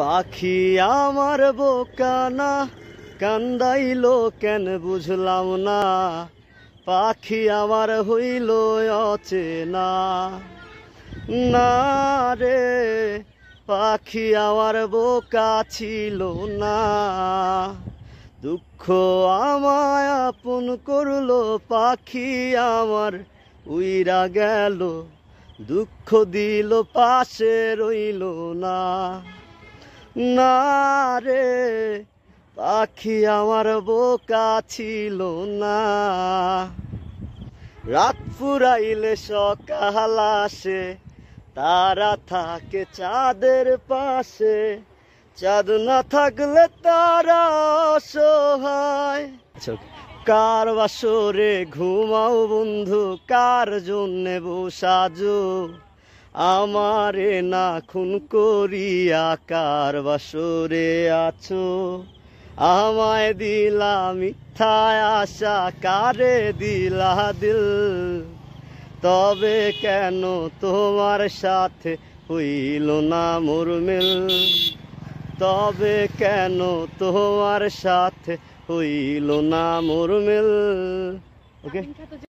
পাখি আমার বোকানা কান্দাইল কেন বুঝলাম না পাখি আমার হইল অচেনা না রে পাখি আমার বোকা ছিল না দুঃখ আমায় আপন করলো পাখি আমার উইরা গেল দুঃখ দিল পাশে রইল না না রে পাখি আমার বোকা ছিল না রাত ফুরাইলে সকাল আসে তারা থাকে চাঁদের পাশে চাঁদ না থাকলে তারা সহায় কার বাসরে ঘুমাও বন্ধু কার জন্যে বসাজো আমারে না খুন করিয়া কার বাসরে আছো আমায় দিলা মিথ্যায় আশা কারে দিলা দিল তবে কেন তোমার সাথে হইল না মোর মিল তবে কেন তোমার সাথে হইল না মোর মেল ওকে